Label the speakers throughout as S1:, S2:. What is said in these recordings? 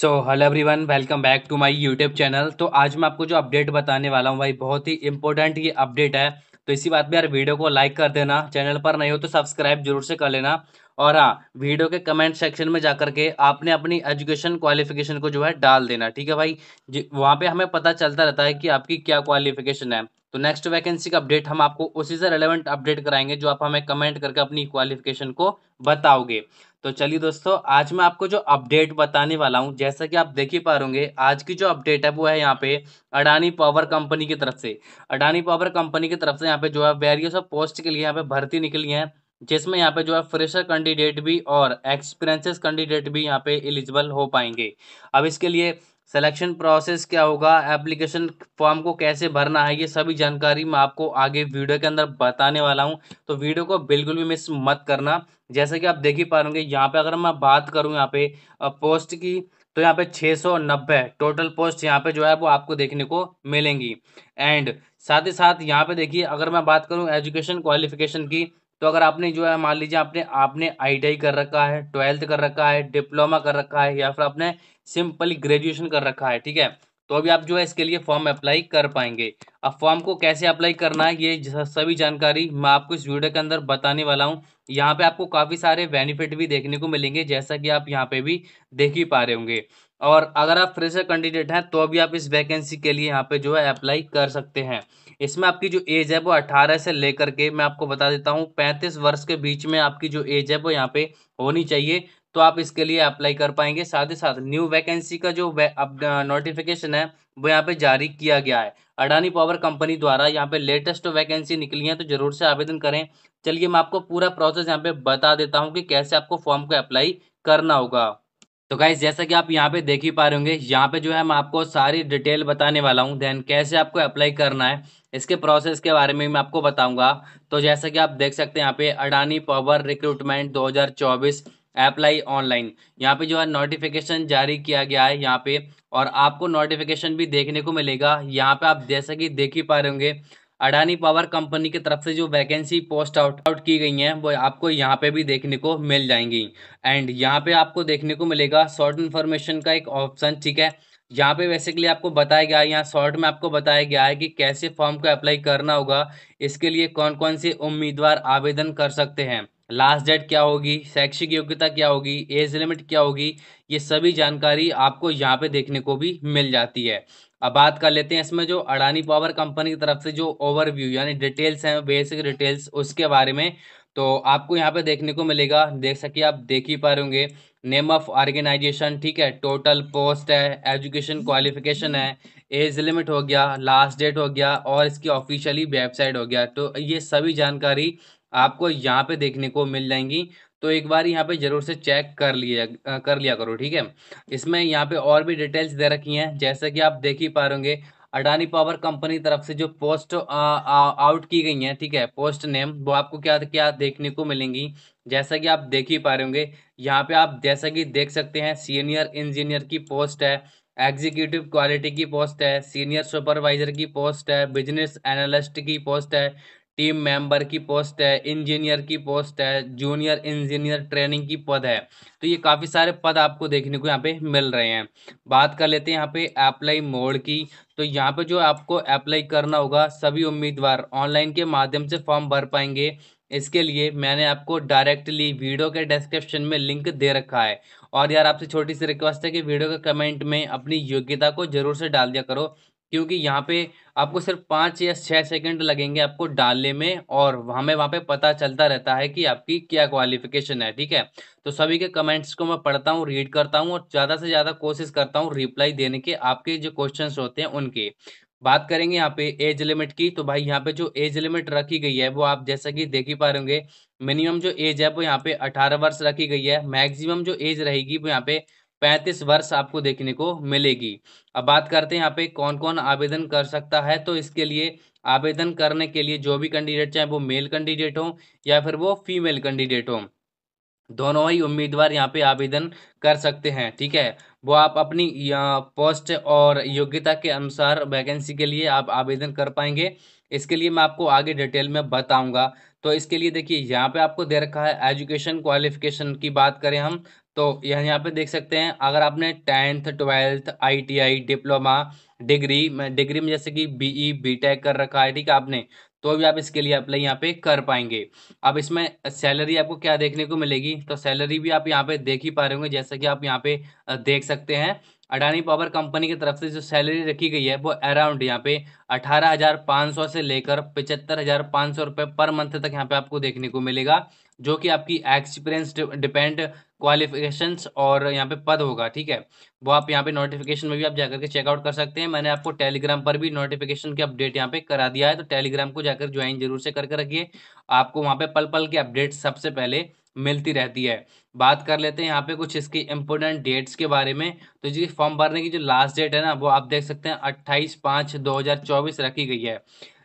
S1: so hello everyone welcome back to my YouTube channel तो आज मैं आपको जो अपडेट बताने वाला हूँ भाई बहुत ही इंपॉर्टेंट ये अपडेट है तो इसी बात में यार वीडियो को लाइक कर देना चैनल पर नहीं हो तो सब्सक्राइब जरूर से कर लेना और हाँ वीडियो के कमेंट सेक्शन में जाकर के आपने अपनी एजुकेशन क्वालिफिकेशन को जो है डाल देना ठीक है भाई वहाँ पे हमें पता चलता रहता है कि आपकी क्या क्वालिफिकेशन है तो नेक्स्ट वैकेंसी का अपडेट हम आपको उसी से रेलेवेंट अपडेट कराएंगे जो आप हमें कमेंट करके अपनी क्वालिफिकेशन को बताओगे तो चलिए दोस्तों आज मैं आपको जो अपडेट बताने वाला हूँ जैसा कि आप देख ही पा रहे आज की जो अपडेट है वो है यहाँ पे अडानी पावर कंपनी की तरफ से अडानी पावर कंपनी की तरफ से यहाँ पे जो है वेरियस ऑफ पोस्ट के लिए यहाँ पे भर्ती निकली है जिसमें यहाँ पे जो है फ्रेशर कैंडिडेट भी और एक्सपीरियंसेस कैंडिडेट भी यहाँ पे एलिजिबल हो पाएंगे अब इसके लिए सिलेक्शन प्रोसेस क्या होगा एप्लीकेशन फॉर्म को कैसे भरना है ये सभी जानकारी मैं आपको आगे वीडियो के अंदर बताने वाला हूँ तो वीडियो को बिल्कुल भी मिस मत करना जैसे कि आप देख ही पा रहे यहाँ पे अगर मैं बात करूँ यहाँ पे पोस्ट की तो यहाँ पे 690 टोटल पोस्ट यहाँ पे जो है वो आपको देखने को मिलेंगी एंड साथ ही साथ यहाँ पे देखिए अगर मैं बात करूँ एजुकेशन क्वालिफिकेशन की तो अगर आपने जो है मान लीजिए आपने आपने आई कर रखा है ट्वेल्थ कर रखा है डिप्लोमा कर रखा है या फिर आपने सिंपली ग्रेजुएशन कर रखा है ठीक है तो अभी आप जो है इसके लिए फॉर्म अप्लाई कर पाएंगे अब फॉर्म को कैसे अप्लाई करना है ये सभी जानकारी मैं आपको इस वीडियो के अंदर बताने वाला हूँ यहाँ पे आपको काफ़ी सारे बेनिफिट भी देखने को मिलेंगे जैसा कि आप यहाँ पे भी देख ही पा रहे होंगे और अगर आप फ्रेशर कैंडिडेट हैं तो भी आप इस वैकेंसी के लिए यहाँ पे जो है अप्लाई कर सकते हैं इसमें आपकी जो एज है वो अट्ठारह से लेकर के मैं आपको बता देता हूँ पैंतीस वर्ष के बीच में आपकी जो एज है वो यहाँ पे होनी चाहिए तो आप इसके लिए अप्लाई कर पाएंगे साथ ही साथ न्यू वैकेंसी का जो नोटिफिकेशन है वो यहाँ पे जारी किया गया है अडानी पावर कंपनी द्वारा यहाँ पे लेटेस्ट वैकेंसी निकली है तो जरूर से आवेदन करें चलिए मैं आपको पूरा प्रोसेस यहाँ पे बता देता हूँ कि कैसे आपको फॉर्म को अप्लाई करना होगा तो गाइज जैसा कि आप यहाँ पे देख ही पा रहे होंगे यहाँ पे जो है मैं आपको सारी डिटेल बताने वाला हूँ देन कैसे आपको अप्लाई करना है इसके प्रोसेस के बारे में मैं आपको बताऊंगा तो जैसा कि आप देख सकते हैं यहाँ पे Adani power recruitment 2024 apply online यहाँ पे जो है नोटिफिकेशन जारी किया गया है यहाँ पे और आपको नोटिफिकेशन भी देखने को मिलेगा यहाँ पे आप जैसा कि देख ही पा रहे होंगे अडानी पावर कंपनी की तरफ से जो वैकेंसी पोस्ट आउट आउट की गई हैं वो आपको यहाँ पे भी देखने को मिल जाएंगी एंड यहाँ पे आपको देखने को मिलेगा शॉर्ट इन्फॉर्मेशन का एक ऑप्शन ठीक है यहाँ पे बेसिकली आपको बताया गया है यहाँ शॉर्ट में आपको बताया गया है कि कैसे फॉर्म को अप्लाई करना होगा इसके लिए कौन कौन से उम्मीदवार आवेदन कर सकते हैं लास्ट डेट क्या होगी शैक्षिक योग्यता क्या होगी एज लिमिट क्या होगी ये सभी जानकारी आपको यहाँ पे देखने को भी मिल जाती है अब बात कर लेते हैं इसमें जो अडानी पावर कंपनी की तरफ से जो ओवरव्यू यानी डिटेल्स हैं बेसिक डिटेल्स उसके बारे में तो आपको यहाँ पे देखने को मिलेगा देख सके आप देख ही पा रहे होंगे नेम ऑफ ऑर्गेनाइजेशन ठीक है टोटल पोस्ट है एजुकेशन क्वालिफिकेशन है एज लिमिट हो गया लास्ट डेट हो गया और इसकी ऑफिशियली वेबसाइट हो गया तो ये सभी जानकारी आपको यहाँ पे देखने को मिल जाएंगी तो एक बार यहाँ पे जरूर से चेक कर लिया कर लिया करो ठीक है इसमें यहाँ पे और भी डिटेल्स दे रखी हैं जैसे कि आप देख ही पा रहे अडानी पावर कंपनी तरफ से जो पोस्ट आ, आ, आउट की गई है ठीक है पोस्ट नेम वो आपको क्या क्या देखने को मिलेंगी जैसा कि आप देख ही पा रहे होंगे यहाँ पे आप जैसा कि देख सकते हैं सीनियर इंजीनियर की पोस्ट है एग्जीक्यूटिव क्वालिटी की पोस्ट है सीनियर सुपरवाइजर की पोस्ट है बिजनेस एनालिस्ट की पोस्ट है टीम मेंबर की पोस्ट है इंजीनियर की पोस्ट है जूनियर इंजीनियर ट्रेनिंग की पद है तो ये काफ़ी सारे पद आपको देखने को यहाँ पे मिल रहे हैं बात कर लेते हैं यहाँ पे अप्लाई मोड की तो यहाँ पे जो आपको अप्लाई करना होगा सभी उम्मीदवार ऑनलाइन के माध्यम से फॉर्म भर पाएंगे इसके लिए मैंने आपको डायरेक्टली वीडियो के डिस्क्रिप्शन में लिंक दे रखा है और यार आपसे छोटी सी रिक्वेस्ट है कि वीडियो के कमेंट में अपनी योग्यता को जरूर से डाल दिया करो क्योंकि यहाँ पे आपको सिर्फ पाँच या छः सेकंड लगेंगे आपको डालने में और हमें वहाँ पे पता चलता रहता है कि आपकी क्या क्वालिफिकेशन है ठीक है तो सभी के कमेंट्स को मैं पढ़ता हूँ रीड करता हूँ और ज़्यादा से ज़्यादा कोशिश करता हूँ रिप्लाई देने के आपके जो क्वेश्चन होते हैं उनके बात करेंगे यहाँ पे एज लिमिट की तो भाई यहाँ पे जो एज लिमिट रखी गई है वो आप जैसा कि देख ही पा रहे होंगे मिनिमम जो एज है वो यहाँ पे अठारह वर्ष रखी गई है मैक्सिमम जो एज रहेगी वो यहाँ पे पैंतीस वर्ष आपको देखने को मिलेगी अब बात करते हैं यहाँ पे कौन कौन आवेदन कर सकता है तो इसके लिए आवेदन करने के लिए जो भी कैंडिडेट चाहे वो मेल कैंडिडेट हो या फिर वो फीमेल कैंडिडेट हो दोनों ही उम्मीदवार यहाँ पे आवेदन कर सकते हैं ठीक है वो आप अपनी पोस्ट और योग्यता के अनुसार वैकेंसी के लिए आप आवेदन कर पाएंगे इसके लिए मैं आपको आगे डिटेल में बताऊंगा तो इसके लिए देखिए यहाँ पे आपको दे रखा है एजुकेशन क्वालिफिकेशन की बात करें हम तो यहाँ यहाँ पे देख सकते हैं अगर आपने tenth twelfth ITI diploma degree में डिग्री में जैसे कि बीई बीटेक कर रखा है ठीक है आपने तो भी आप इसके लिए अप्लाई यहाँ पे कर पाएंगे अब इसमें सैलरी आपको क्या देखने को मिलेगी तो सैलरी भी आप यहाँ पे देख ही पा रहे होंगे जैसा कि आप यहाँ पे देख सकते हैं अडानी पावर कंपनी की तरफ से जो सैलरी रखी गई है वो अराउंड यहाँ पे अठारह हज़ार पाँच सौ से लेकर पचहत्तर हज़ार पाँच सौ रुपये पर मंथ तक यहाँ पे आपको देखने को मिलेगा जो कि आपकी एक्सपीरियंस डिपेंड क्वालिफिकेशंस और यहाँ पे पद होगा ठीक है वो आप यहाँ पे नोटिफिकेशन में भी आप जाकर के चेकआउट कर सकते हैं मैंने आपको टेलीग्राम पर भी नोटिफिकेशन के अपडेट यहाँ पे करा दिया है तो टेलीग्राम को जाकर ज्वाइन जरूर से करके रखिए आपको वहाँ पे पल पल के अपडेट सबसे पहले मिलती रहती है बात कर लेते हैं यहाँ पे कुछ इसकी इम्पोर्टेंट डेट्स के बारे में तो जी फॉर्म भरने की जो लास्ट डेट है ना वो आप देख सकते हैं अट्ठाईस पाँच दो हज़ार चौबीस रखी गई है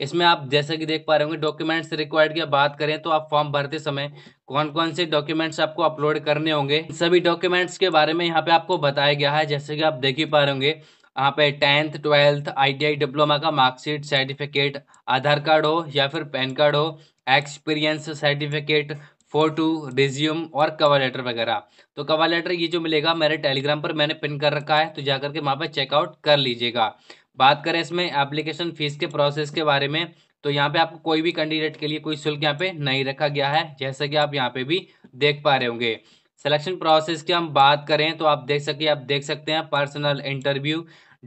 S1: इसमें आप जैसा कि देख पा रहे होंगे डॉक्यूमेंट्स रिक्वायर्ड की बात करें तो आप फॉर्म भरते समय कौन कौन से डॉक्यूमेंट्स आपको अपलोड करने होंगे सभी डॉक्यूमेंट्स के बारे में यहाँ पे आपको बताया गया है जैसे कि आप देख ही पा रहे होंगे यहाँ पे टेंथ ट्वेल्थ आईटीआई डिप्लोमा का मार्कशीट सर्टिफिकेट आधार कार्ड हो या फिर पैन कार्ड हो experience certificate photo resume और कवर लेटर वगैरह तो कवर लेटर ये जो मिलेगा मेरे टेलीग्राम पर मैंने पिन कर रखा है तो जाकर के वहाँ पर चेकआउट कर लीजिएगा बात करें इसमें एप्लीकेशन फ़ीस के प्रोसेस के बारे में तो यहाँ पे आपको कोई भी कैंडिडेट के लिए कोई शुल्क यहाँ पे नहीं रखा गया है जैसा कि आप यहाँ पे भी देख पा रहे होंगे सिलेक्शन प्रोसेस की हम बात करें तो आप देख सके आप देख सकते हैं personal interview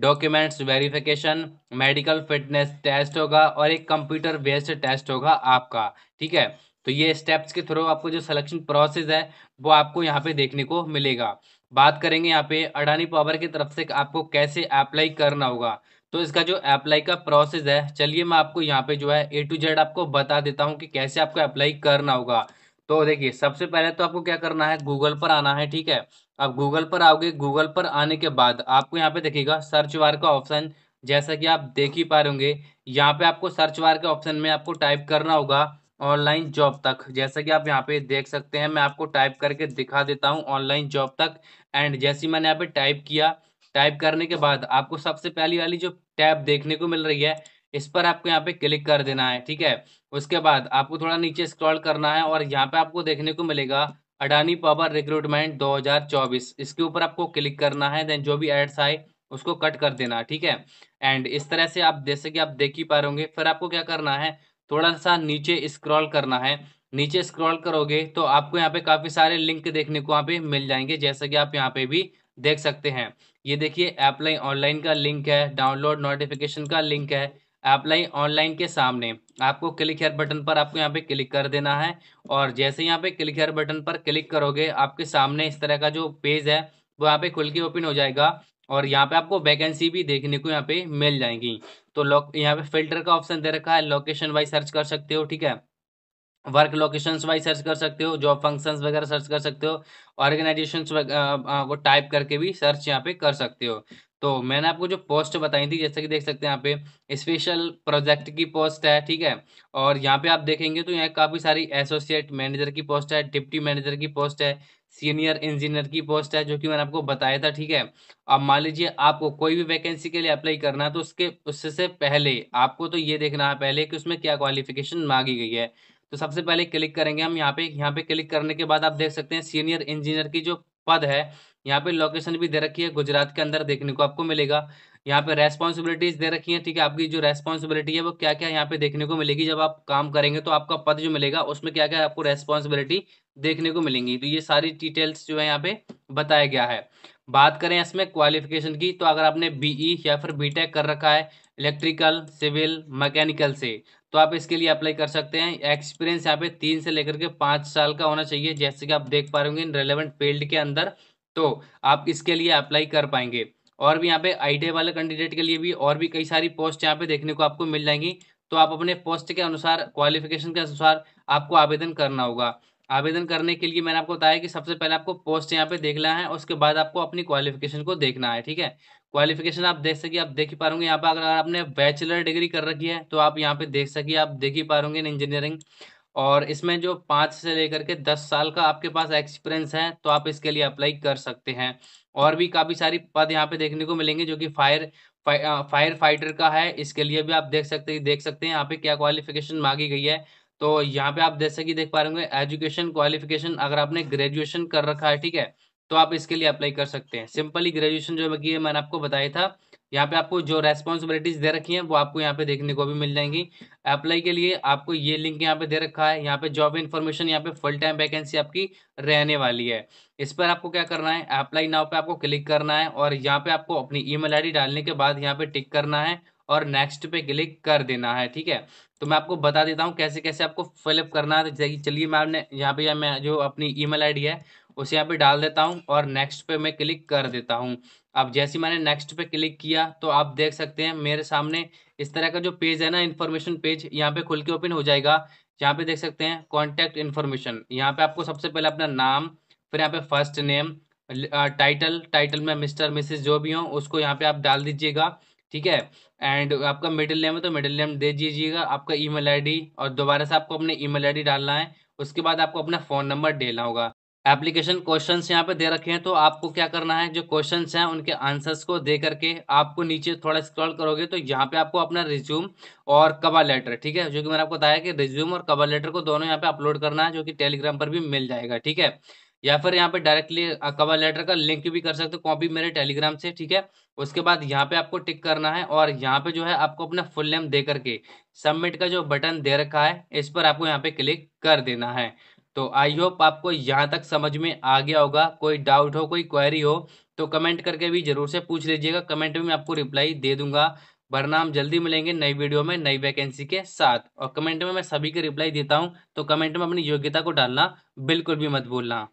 S1: documents verification medical fitness test होगा और एक कंप्यूटर बेस्ड टेस्ट होगा आपका ठीक है तो ये स्टेप्स के थ्रू आपको जो सिलेक्शन प्रोसेस है वो आपको यहाँ पे देखने को मिलेगा बात करेंगे यहाँ पे अडानी पावर की तरफ से आपको कैसे अप्लाई करना होगा तो इसका जो अप्लाई का प्रोसेस है चलिए मैं आपको यहाँ पे जो है ए टू जेड आपको बता देता हूँ कि कैसे आपको अप्लाई करना होगा तो देखिए सबसे पहले तो आपको क्या करना है गूगल पर आना है ठीक है आप गूगल पर आओगे गूगल पर आने के बाद आपको यहाँ पे देखिएगा सर्च वार का ऑप्शन जैसा कि आप देख ही पा रहे होंगे यहाँ पे आपको सर्च वार के ऑप्शन में आपको टाइप करना होगा ऑनलाइन जॉब तक जैसा कि आप यहाँ पे देख सकते हैं मैं आपको टाइप करके दिखा देता हूँ ऑनलाइन जॉब तक एंड जैसे मैंने यहाँ पे टाइप किया टाइप करने के बाद आपको सबसे पहली वाली जो टैब देखने को मिल रही है इस पर आपको यहाँ पे क्लिक कर देना है ठीक है उसके बाद आपको थोड़ा नीचे स्क्रॉल करना है और यहाँ पे आपको देखने को मिलेगा अडानी पावर रिक्रूटमेंट 2024 इसके ऊपर आपको क्लिक करना है देन जो भी एड्स आए उसको कट कर देना ठीक है एंड इस तरह से आप जैसे कि आप देख ही पा रहे होंगे फिर आपको क्या करना है थोड़ा सा नीचे स्क्रॉल करना है नीचे स्क्रॉल करोगे तो आपको यहाँ पे काफ़ी सारे लिंक देखने को यहाँ पे मिल जाएंगे जैसा कि आप यहाँ पे भी देख सकते हैं ये देखिए अप्लाई ऑनलाइन का लिंक है डाउनलोड नोटिफिकेशन का लिंक है अप्लाई ऑनलाइन के सामने आपको क्लिक हेयर बटन पर आपको यहाँ पे क्लिक कर देना है और जैसे यहाँ पे क्लिक हेयर बटन पर क्लिक करोगे आपके सामने इस तरह का जो पेज है वो यहाँ पे खुल के ओपन हो जाएगा और यहाँ पे आपको वैकेंसी भी देखने को यहाँ पे मिल जाएंगी तो लॉक यहाँ पे फिल्टर का ऑप्शन दे रखा है लोकेशन वाइज सर्च कर सकते हो ठीक है वर्क लोकेशन वाइज सर्च कर सकते हो जॉब फंक्शंस वगैरह सर्च कर सकते हो ऑर्गेनाइजेशन को टाइप करके भी सर्च यहाँ पे कर सकते हो तो मैंने आपको जो पोस्ट बताई थी जैसे कि देख सकते हैं यहाँ पे स्पेशल प्रोजेक्ट की पोस्ट है ठीक है और यहाँ पे आप देखेंगे तो यहाँ काफ़ी सारी एसोसिएट मैनेजर की पोस्ट है डिप्टी मैनेजर की पोस्ट है सीनियर इंजीनियर की पोस्ट है जो कि मैंने आपको बताया था ठीक है अब मान लीजिए आपको कोई भी वैकेंसी के लिए अप्लाई करना है तो उसके उससे पहले आपको तो ये देखना है पहले कि उसमें क्या क्वालिफिकेशन मांगी गई है तो सबसे पहले क्लिक करेंगे हम यहाँ पे यहाँ पे क्लिक करने के बाद आप देख सकते हैं सीनियर इंजीनियर की जो पद है यहाँ पे लोकेशन भी दे रखी है गुजरात के अंदर देखने को आपको मिलेगा यहाँ पे रेस्पॉन्सिबिलिटीज दे रखी है ठीक है आपकी जो रेस्पॉन्सिबिलिटी है वो क्या क्या यहाँ पे देखने को मिलेगी जब आप काम करेंगे तो आपका पद जो मिलेगा उसमें क्या क्या आपको रेस्पॉन्सिबिलिटी देखने को मिलेंगी तो ये सारी डिटेल्स जो है यहाँ पे बताया गया है बात करें इसमें क्वालिफिकेशन की तो अगर आपने बीई e या फिर बीटेक कर रखा है इलेक्ट्रिकल सिविल मैकेनिकल से तो आप इसके लिए अप्लाई कर सकते हैं एक्सपीरियंस यहाँ पे तीन से लेकर के पाँच साल का होना चाहिए जैसे कि आप देख पा रहे होंगे रेलिवेंट फील्ड के अंदर तो आप इसके लिए अप्लाई कर पाएंगे और भी यहाँ पे आई वाले कैंडिडेट के लिए भी और भी कई सारी पोस्ट यहाँ पे देखने को आपको मिल जाएंगी तो आप अपने पोस्ट के अनुसार क्वालिफिकेशन के अनुसार आपको आवेदन करना होगा आवेदन करने के लिए मैंने आपको बताया कि सबसे पहले आपको पोस्ट यहाँ पे देखना है उसके बाद आपको अपनी क्वालिफिकेशन को देखना है ठीक है क्वालिफिकेशन आप देख सकिए आप देख ही पाओगे यहाँ पर अगर आपने बैचलर डिग्री कर रखी है तो आप यहाँ पे देख सकिए आप देख ही पाओगे इंजीनियरिंग और इसमें जो पाँच से लेकर के दस साल का आपके पास एक्सपीरियंस है तो आप इसके लिए अप्लाई कर सकते हैं और भी काफ़ी सारी पद यहाँ पे देखने को मिलेंगे जो कि फायर फायर फाइटर का है इसके लिए भी आप देख सकते देख सकते हैं यहाँ पे क्या क्वालिफिकेशन मांगी गई है तो यहाँ पे आप जैसे कि देख पा रहे होंगे एजुकेशन क्वालिफिकेशन अगर आपने ग्रेजुएशन कर रखा है ठीक है तो आप इसके लिए अप्लाई कर सकते हैं सिंपली ग्रेजुएशन जो है मैंने आपको बताया था यहाँ पे आपको जो रेस्पॉन्सिबिलिटीज दे रखी हैं वो आपको यहाँ पे देखने को भी मिल जाएंगी अप्लाई के लिए आपको ये लिंक यहाँ पे दे रखा है यहाँ पे जॉब इन्फॉर्मेशन यहाँ पे फुल टाइम वैकेंसी आपकी रहने वाली है इस पर आपको क्या करना है अप्लाई नाव पे आपको क्लिक करना है और यहाँ पे आपको अपनी ई मेल डालने के बाद यहाँ पे टिक करना है और नेक्स्ट पे क्लिक कर देना है ठीक है तो मैं आपको बता देता हूँ कैसे कैसे आपको फिलअप करना है चलिए मैं आपने यहाँ पे मैं जो अपनी ई मेल है उसे यहाँ पे डाल देता हूँ और नेक्स्ट पे मैं क्लिक कर देता हूँ अब जैसे मैंने नेक्स्ट पे क्लिक किया तो आप देख सकते हैं मेरे सामने इस तरह का जो पेज है ना इन्फॉर्मेशन पेज यहाँ पे खुल के ओपन हो जाएगा यहाँ पे देख सकते हैं कॉन्टैक्ट इन्फॉर्मेशन यहाँ पे आपको सबसे पहले अपना नाम फिर यहाँ पे फर्स्ट नेम टाइटल टाइटल में मिस्टर मिसेस जो भी हो उसको यहाँ पे आप डाल दीजिएगा ठीक है एंड आपका मिडिल नेम है तो मिडिल नेम दे दीजिएगा आपका ईमेल आईडी और दोबारा से आपको अपने ईमेल आईडी डालना है उसके बाद आपको अपना फ़ोन नंबर देना होगा एप्लीकेशन क्वेश्चंस यहाँ पे दे रखे हैं तो आपको क्या करना है जो क्वेश्चंस हैं उनके आंसर्स को दे करके आपको नीचे थोड़ा स्क्रॉल करोगे तो यहाँ पे आपको अपना रिज्यूम और कवर लेटर ठीक है जो कि मैंने आपको बताया कि रिज्यूम और कवर लेटर को दोनों यहाँ पे अपलोड करना है जो कि टेलीग्राम पर भी मिल जाएगा ठीक है या फिर यहाँ पे डायरेक्टली कवर लेटर का लिंक भी कर सकते हो कॉपी मेरे टेलीग्राम से ठीक है उसके बाद यहाँ पे आपको टिक करना है और यहाँ पे जो है आपको अपना फुल नेम दे करके सबमिट का जो बटन दे रखा है इस पर आपको यहाँ पे क्लिक कर देना है तो आई होप आपको यहाँ तक समझ में आ गया होगा कोई डाउट हो कोई क्वेरी हो तो कमेंट करके भी जरूर से पूछ लीजिएगा कमेंट में मैं आपको रिप्लाई दे दूंगा वरना हम जल्दी मिलेंगे नई वीडियो में नई वैकेंसी के साथ और कमेंट में मैं सभी की रिप्लाई देता हूँ तो कमेंट में अपनी योग्यता को डालना बिल्कुल भी मत भूलना